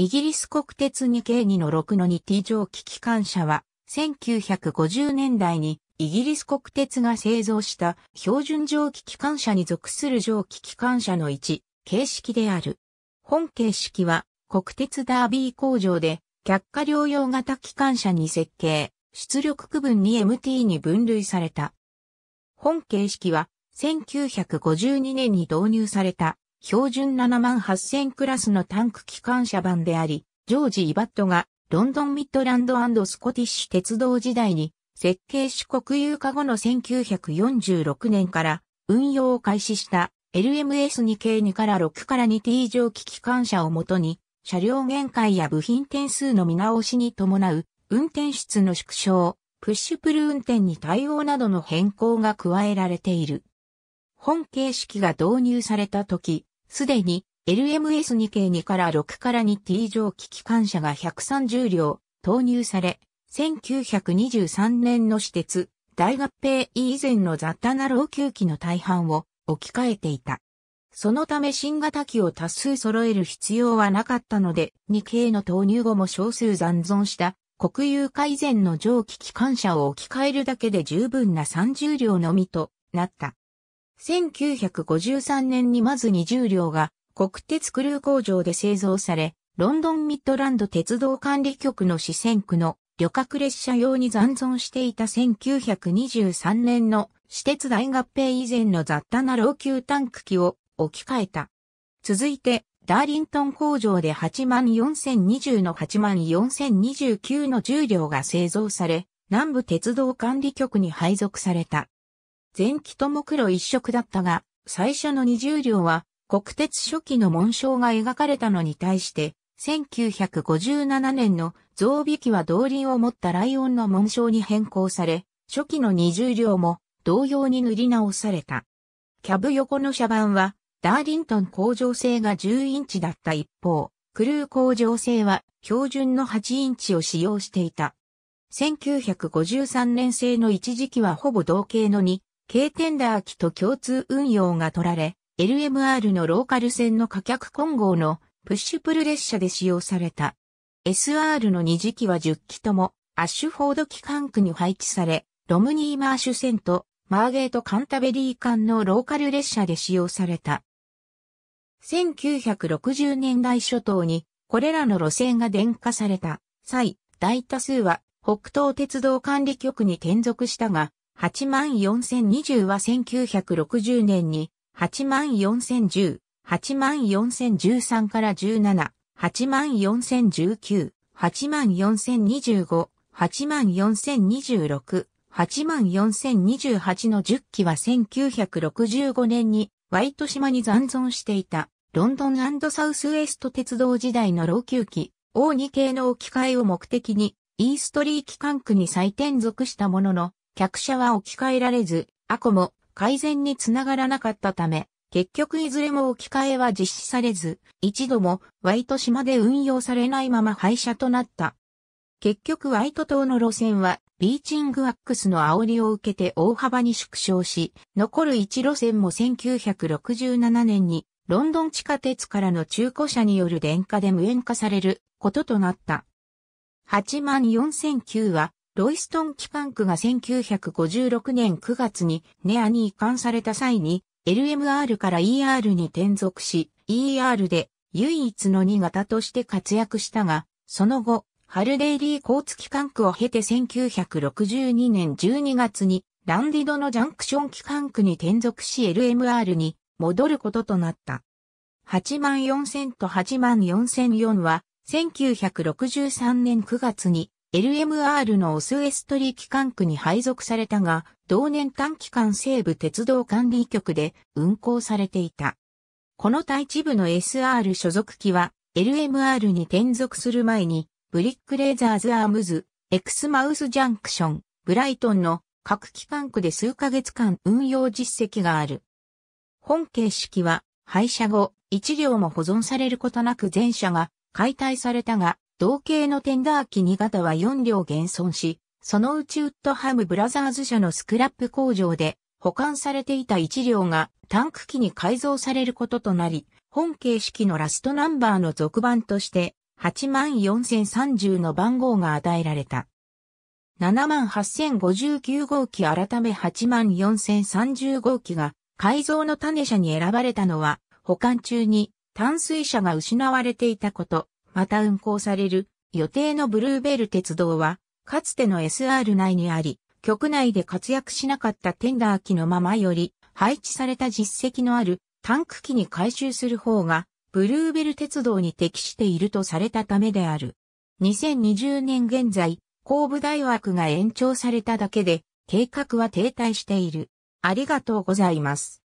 イギリス国鉄 2K2 の6の 2T 蒸気機関車は、1950年代にイギリス国鉄が製造した標準蒸気機関車に属する蒸気機関車の一形式である。本形式は国鉄ダービー工場で客下療養型機関車に設計、出力区分に MT に分類された。本形式は1952年に導入された標準7万8000クラスのタンク機関車版であり、ジョージ・イバットがロンドンミッドランドスコティッシュ鉄道時代に設計し国有化後の1946年から運用を開始した LMS2 系2から6から 2T 蒸気機関車をもとに車両限界や部品点数の見直しに伴う運転室の縮小、プッシュプル運転に対応などの変更が加えられている。本形式が導入された時、すでに LMS2 系2から6から 2T 蒸気機関車が130両投入され、1923年の私鉄、大合併以前の雑多な老朽機の大半を置き換えていた。そのため新型機を多数揃える必要はなかったので、2系の投入後も少数残存した国有化以前の蒸気機関車を置き換えるだけで十分な30両のみとなった。1953年にまず20両が国鉄クルー工場で製造され、ロンドンミッドランド鉄道管理局の四川区の旅客列車用に残存していた1923年の私鉄大合併以前の雑多な老朽タンク機を置き換えた。続いて、ダーリントン工場で8万4020の8万4029の重量両が製造され、南部鉄道管理局に配属された。前期とも黒一色だったが、最初の20両は国鉄初期の紋章が描かれたのに対して、1957年の増備機は動輪を持ったライオンの紋章に変更され、初期の20両も同様に塗り直された。キャブ横の車番は、ダーリントン工場製が10インチだった一方、クルー工場製は標準の8インチを使用していた。1953年製の一時期はほぼ同型の2 K テンダー機と共通運用が取られ、LMR のローカル線の価客混合のプッシュプル列車で使用された。SR の2次機は10機とも、アッシュフォード機関区に配置され、ロムニーマーシュ線とマーゲートカンタベリー間のローカル列車で使用された。1960年代初頭にこれらの路線が電化された際、大多数は北東鉄道管理局に転属したが、84020は1960年に84010、84013から17、84019、84025、84026、84028の10機は1965年にワイト島に残存していたロンドンサウスウェスト鉄道時代の老朽機 O2 系の置き換えを目的にイーストリー機関区に再転属したものの客車は置き換えられず、アコも改善につながらなかったため、結局いずれも置き換えは実施されず、一度もワイト島で運用されないまま廃車となった。結局ワイト島の路線はビーチングワックスの煽りを受けて大幅に縮小し、残る1路線も1967年にロンドン地下鉄からの中古車による電化で無縁化されることとなった。8万4009はロイストン機関区が1956年9月にネアに移管された際に LMR から ER に転属し ER で唯一の2型として活躍したが、その後、ハルデイリー交通機関区を経て1962年12月にランディドのジャンクション機関区に転属し LMR に戻ることとなった。84000と84004は1963年9月に LMR のオスウエストリー機関区に配属されたが、同年短期間西部鉄道管理局で運行されていた。この対地部の SR 所属機は LMR に転属する前に、ブリックレーザーズアームズ、エクスマウスジャンクション、ブライトンの各機関区で数ヶ月間運用実績がある。本形式は廃車後、一両も保存されることなく全車が解体されたが、同型のテンダー機2型は4両減存し、そのうちウッドハムブラザーズ社のスクラップ工場で保管されていた1両がタンク機に改造されることとなり、本形式のラストナンバーの続版として84,030の番号が与えられた。78,059号機改め84,030号機が改造の種車に選ばれたのは保管中に淡水車が失われていたこと、また運行される予定のブルーベル鉄道は、かつての SR 内にあり、局内で活躍しなかったテンダー機のままより、配置された実績のあるタンク機に回収する方が、ブルーベル鉄道に適しているとされたためである。2020年現在、後部大枠が延長されただけで、計画は停滞している。ありがとうございます。